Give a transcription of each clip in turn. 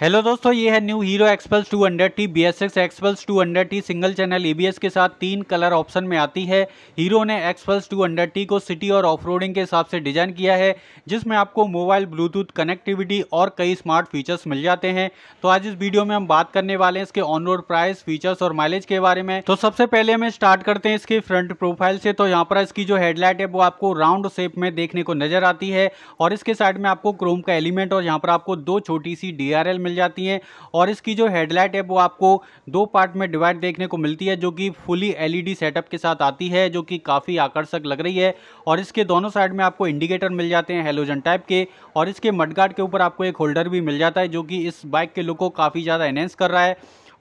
hello दोस्तों ये है new Hero Xpulse 200 T B S X Xpulse 200 T single channel E के साथ तीन कलर ऑप्शन में आती है हीरो ने एक्सपल्स 200 टी को सिटी और ऑफ के हिसाब से डिजाइन किया है जिसमें आपको मोबाइल ब्लूटूथ कनेक्टिविटी और कई स्मार्ट फीचर्स मिल जाते हैं तो आज इस वीडियो में हम बात करने वाले हैं इसके ऑन रोड प्राइस फीचर्स और माइलेज के बारे में तो सबसे पहले हम स्टार्ट करते हैं इसके फ्रंट प्रोफाइल से तो यहाँ पर इसकी जो हेडलाइट है वो आपको राउंड शेप में देखने को नजर आती है और इसके साइड में आपको क्रोम का एलिमेंट और यहाँ पर आपको दो छोटी सी डी मिल जाती हैं और इसकी जो हेडलाइट है वो आपको दो पार्ट में डिवाइड देखने को मिलती है जो कि फुली एलईडी सेटअप के साथ आती है जो कि काफ़ी आकर्षक लग रही है और इसके दोनों साइड में आपको इंडिकेटर मिल जाते हैं हेलोजन टाइप के और इसके मडगार्ड के ऊपर आपको एक होल्डर भी मिल जाता है जो कि इस बाइक के लुक को काफ़ी ज़्यादा एनहेंस कर रहा है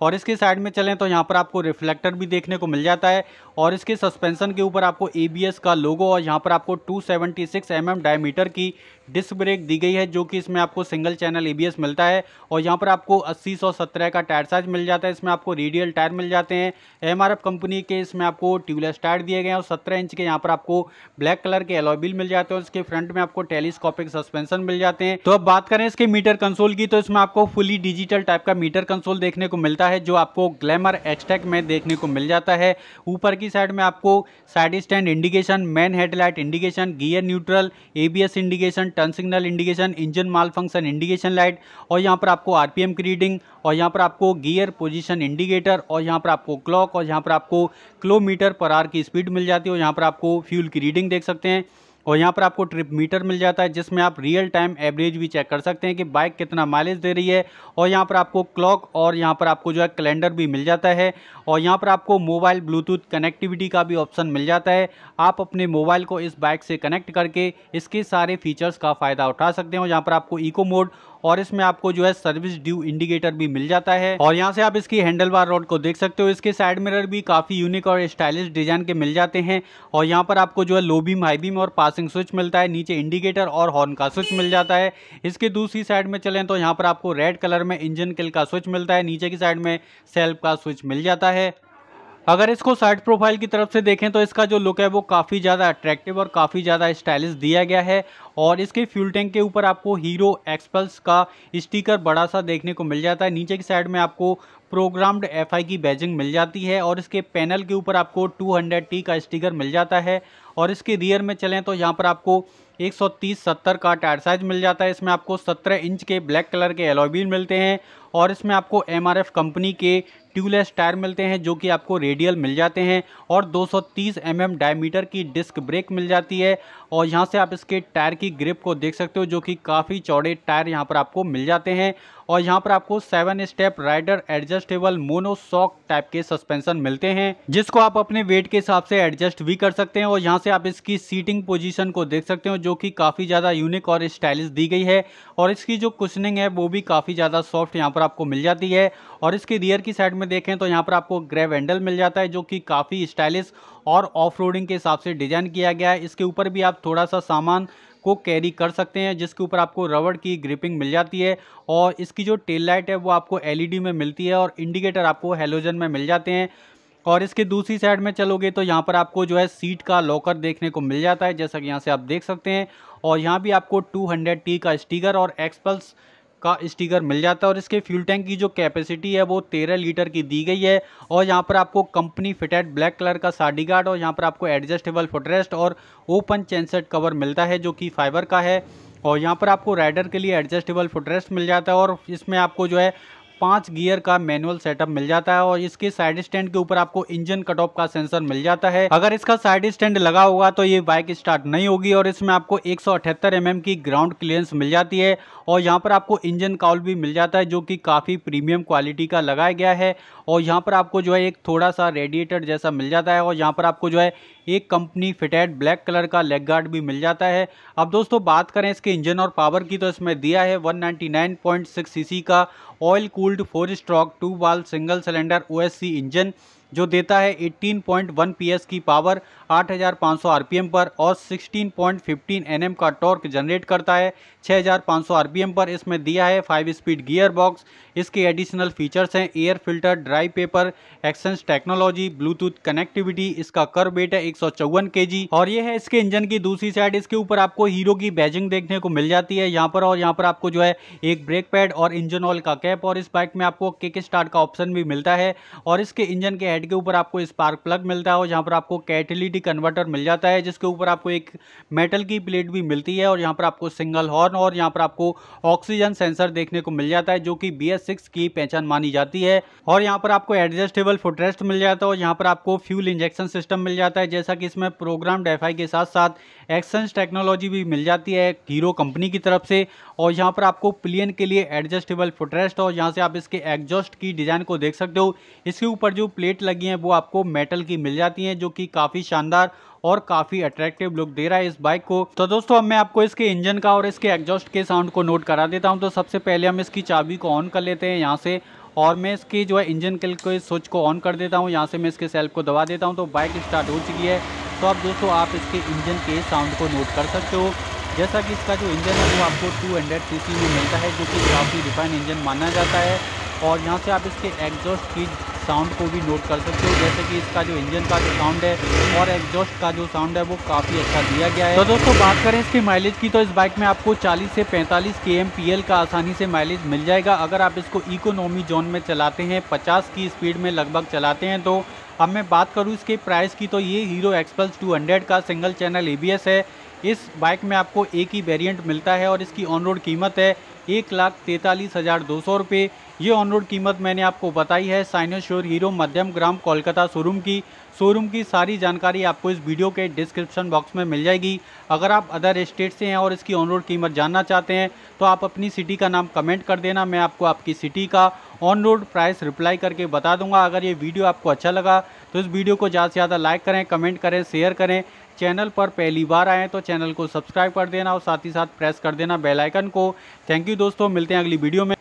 और इसके साइड में चलें तो यहाँ पर आपको रिफ्लेक्टर भी देखने को मिल जाता है और इसके सस्पेंशन के ऊपर आपको एबीएस का लोगो और यहाँ पर आपको 276 सेवेंटी mm डायमीटर की डिस्क ब्रेक दी गई है जो कि इसमें आपको सिंगल चैनल एबीएस मिलता है और यहाँ पर आपको अस्सी सौ सत्रह का टायर साइज मिल जाता है इसमें आपको रेडियल टायर मिल जाते हैं एमआरएफ कंपनी के इसमें आपको ट्यूबलेस टायर दिए गए हैं और सत्रह इंच के यहाँ पर आपको ब्लैक कलर के एलोबिल मिल जाते हैं और इसके फ्रंट में आपको टेलीस्कोपिक सस्पेंशन मिल जाते हैं तो अब बात करें इसके मीटर कंसोल की तो इसमें आपको फुली डिजिटल टाइप का मीटर कंसोल देखने को मिलता है जो आपको ग्लैमर एचटेक में देखने को मिल जाता है ऊपर की साइड में आपको side stand indication main headlight indication gear neutral ABS indication turn signal indication engine malfunction indication light और यहाँ पर आपको आरपीएम की रीडिंग और यहाँ पर आपको गियर पोजिशन इंडिकेटर और यहाँ पर आपको क्लॉक और यहाँ पर आपको किलोमीटर पर आर की स्पीड मिल जाती है और यहाँ पर आपको फ्यूल की रीडिंग देख सकते हैं और यहाँ पर आपको ट्रिप मीटर मिल जाता है जिसमें आप रियल टाइम एवरेज भी चेक कर सकते हैं कि बाइक कितना माइलेज दे रही है और यहाँ पर आपको क्लॉक और यहाँ पर आपको जो है कैलेंडर भी मिल जाता है और यहाँ पर आपको मोबाइल ब्लूटूथ कनेक्टिविटी का भी ऑप्शन मिल जाता है आप अपने मोबाइल को इस बाइक से कनेक्ट करके इसके सारे फीचर्स का फ़ायदा उठा सकते हैं और यहाँ पर आपको इको मोड और इसमें आपको जो है सर्विस ड्यू इंडिकेटर भी मिल जाता है और यहाँ से आप इसकी हैंडल बार रोड को देख सकते हो इसके साइड मिरर भी काफी यूनिक और स्टाइलिश डिजाइन के मिल जाते हैं और यहाँ पर आपको जो है लो बीम हाई बीम और पासिंग स्विच मिलता है नीचे इंडिकेटर और हॉर्न का स्विच मिल जाता है इसके दूसरी साइड में चले तो यहाँ पर आपको रेड कलर में इंजन किल का स्विच मिलता है नीचे की साइड में सेल्फ का स्विच मिल जाता है अगर इसको साइड प्रोफाइल की तरफ से देखें तो इसका जो लुक है वो काफ़ी ज़्यादा अट्रैक्टिव और काफ़ी ज़्यादा स्टाइलिश दिया गया है और इसके फ्यूल टैंक के ऊपर आपको हीरो एक्सपल्स का स्टिकर बड़ा सा देखने को मिल जाता है नीचे की साइड में आपको प्रोग्राम्ड एफआई की बैजिंग मिल जाती है और इसके पैनल के ऊपर आपको टू का स्टिकर मिल जाता है और इसके रियर में चलें तो यहाँ पर आपको एक सौ का टायर साइज मिल जाता है इसमें आपको 17 इंच के ब्लैक कलर के एलोबिन मिलते हैं और इसमें आपको एम कंपनी के ट्यूबलेस टायर मिलते हैं जो कि आपको रेडियल मिल जाते हैं और 230 mm डायमीटर की डिस्क ब्रेक मिल जाती है और यहाँ से आप इसके टायर की ग्रिप को देख सकते हो जो कि काफ़ी चौड़े टायर यहाँ पर आपको मिल जाते हैं और यहाँ पर आपको seven step rider adjustable monoshock type के सस्पेंशन मिलते हैं जिसको आप अपने वेट के हिसाब से एडजस्ट भी कर सकते हैं और यहाँ से आप इसकी सीटिंग पोजीशन को देख सकते हो जो कि काफ़ी ज़्यादा यूनिक और स्टाइलिश दी गई है और इसकी जो कुशनिंग है वो भी काफ़ी ज़्यादा सॉफ्ट यहाँ पर आपको मिल जाती है और इसके रियर की साइड में देखें तो यहाँ पर आपको ग्रेव हैंडल मिल जाता है जो कि काफ़ी स्टाइलिश और ऑफ के हिसाब से डिज़ाइन किया गया है इसके ऊपर भी आप थोड़ा सा सामान को कैरी कर सकते हैं जिसके ऊपर आपको रबड़ की ग्रिपिंग मिल जाती है और इसकी जो टेल लाइट है वो आपको एलईडी e में मिलती है और इंडिकेटर आपको हेलोजन में मिल जाते हैं और इसके दूसरी साइड में चलोगे तो यहाँ पर आपको जो है सीट का लॉकर देखने को मिल जाता है जैसा कि यहाँ से आप देख सकते हैं और यहाँ भी आपको 200T का स्टिकर और एक्सपल्स का स्टिकर मिल जाता है और इसके फ्यूल टैंक की जो कैपेसिटी है वो तेरह लीटर की दी गई है और यहाँ पर आपको कंपनी फिटेड ब्लैक कलर का साडी गार्ड और यहाँ पर आपको एडजस्टेबल फुटरेस्ट और ओपन चैनसेट कवर मिलता है जो कि फाइबर का है और यहाँ पर आपको राइडर के लिए एडजस्टेबल फुटरेस्ट मिल जाता है और इसमें आपको जो है पाँच गियर का मैनुअल सेटअप मिल जाता है और इसके साइड स्टैंड के ऊपर आपको इंजन कट ऑफ का सेंसर मिल जाता है अगर इसका साइड स्टैंड लगा होगा तो ये बाइक स्टार्ट नहीं होगी और इसमें आपको एक सौ mm की ग्राउंड क्लियरेंस मिल जाती है और यहाँ पर आपको इंजन काउल भी मिल जाता है जो कि काफ़ी प्रीमियम क्वालिटी का लगाया गया है और यहाँ पर आपको जो है एक थोड़ा सा रेडिएटर जैसा मिल जाता है और यहाँ पर आपको जो है एक कंपनी फिटेड ब्लैक कलर का लेग गार्ड भी मिल जाता है अब दोस्तों बात करें इसके इंजन और पावर की तो इसमें दिया है 199.6 सीसी का oil cooled 4 stroke 2 valve single cylinder OSC engine जो देता है 18.1 पॉइंट की पावर 8500 आरपीएम पर और 16.15 एनएम का टॉर्क जनरेट करता है 6500 आरपीएम पर इसमें दिया है फाइव स्पीड गियर बॉक्स इसके एडिशनल फीचर्स हैं air filter dry paper excess technology Bluetooth connectivity इसका कर वेट है एक जी और ये है इसके इंजन की दूसरी साइड इसके ऊपर आपको हीरो की बैजिंग देखने को मिल जाती है यहाँ पर और यहाँ पर आपको जो है एक ब्रेक पैड और इंजन ऑयल का कैप और इस बाइक में आपको किक स्टार्ट का ऑप्शन भी मिलता है और इसके इंजन के साइड के ऊपर आपको स्पार्क प्लग मिलता है और जहाँ पर आपको कैटलिटी कन्वर्टर मिल जाता है जिसके ऊपर आपको एक मेटल की प्लेट भी मिलती है और यहाँ पर आपको सिंगल हॉर्न और यहाँ पर आपको ऑक्सीजन सेंसर देखने को मिल जाता है जो कि बी की पहचान मानी जाती है और यहाँ पर आपको एडजस्टेबल फुटरेस्ट मिल जाता है और यहाँ पर आपको फ्यूल इंजेक्शन सिस्टम मिल जाता है जैसा कि इसमें प्रोग्राम डेफाई के साथ साथ एक्सेंस टेक्नोलॉजी भी मिल जाती है हीरो कंपनी की तरफ से और यहाँ पर आपको प्लियन के लिए एडजस्टेबल फुटरेस्ट और यहाँ से आप इसके एग्जॉस्ट की डिज़ाइन को देख सकते हो इसके ऊपर जो प्लेट लगी हैं वो आपको मेटल की मिल जाती हैं जो कि काफ़ी शानदार और काफ़ी अट्रैक्टिव लुक दे रहा है इस बाइक को तो दोस्तों अब मैं आपको इसके इंजन का और इसके एग्जॉस्ट के साउंड को नोट करा देता हूँ तो सबसे पहले हम इसकी चाबी को ऑन कर लेते हैं यहाँ से और मैं इसकी जो है इंजन के स्विच को ऑन कर देता हूँ यहाँ से मैं इसके सेल्फ को दबा देता हूँ तो बाइक स्टार्ट हो चुकी है तो अब दोस्तों आप इसके इंजन के साउंड को नोट कर सकते हो जैसा कि इसका जो इंजन है वो आपको 200 हंड्रेड में मिलता है जो कि काफ़ी रिफाइन इंजन माना जाता है और यहाँ से आप इसके एग्जॉस्ट की साउंड को भी नोट कर सकते हो जैसे कि इसका जो इंजन का जो साउंड है और एग्जॉस्ट का जो साउंड है वो काफ़ी अच्छा दिया गया है तो दोस्तों बात करें इसकी माइलेज की तो इस बाइक में आपको 40 से 45 के एम का आसानी से माइलेज मिल जाएगा अगर आप इसको इकोनॉमी जोन में चलाते हैं पचास की स्पीड में लगभग चलाते हैं तो अब मैं बात करूँ इसके प्राइस की तो ये हीरो एक्सपल्स टू का सिंगल चैनल ए है इस बाइक में आपको एक ही वेरिएंट मिलता है और इसकी ऑन रोड कीमत है एक लाख तैंतालीस हज़ार दो सौ रुपये ये ऑन रोड कीमत मैंने आपको बताई है cynosure Hero Madhyamgram Kolkata showroom की शोरूम की सारी जानकारी आपको इस वीडियो के डिस्क्रिप्शन बॉक्स में मिल जाएगी अगर आप अदर स्टेट से हैं और इसकी ऑन रोड कीमत जानना चाहते हैं तो आप अपनी सिटी का नाम कमेंट कर देना मैं आपको आपकी सिटी का ऑन रोड प्राइस रिप्लाई करके बता दूंगा अगर ये वीडियो आपको अच्छा लगा तो इस वीडियो को ज़्यादा से ज़्यादा लाइक करें कमेंट करें शेयर करें चैनल पर पहली बार आए तो चैनल को सब्सक्राइब कर देना और साथ ही साथ प्रेस कर देना बेलाइकन को थैंक यू दोस्तों मिलते हैं अगली वीडियो में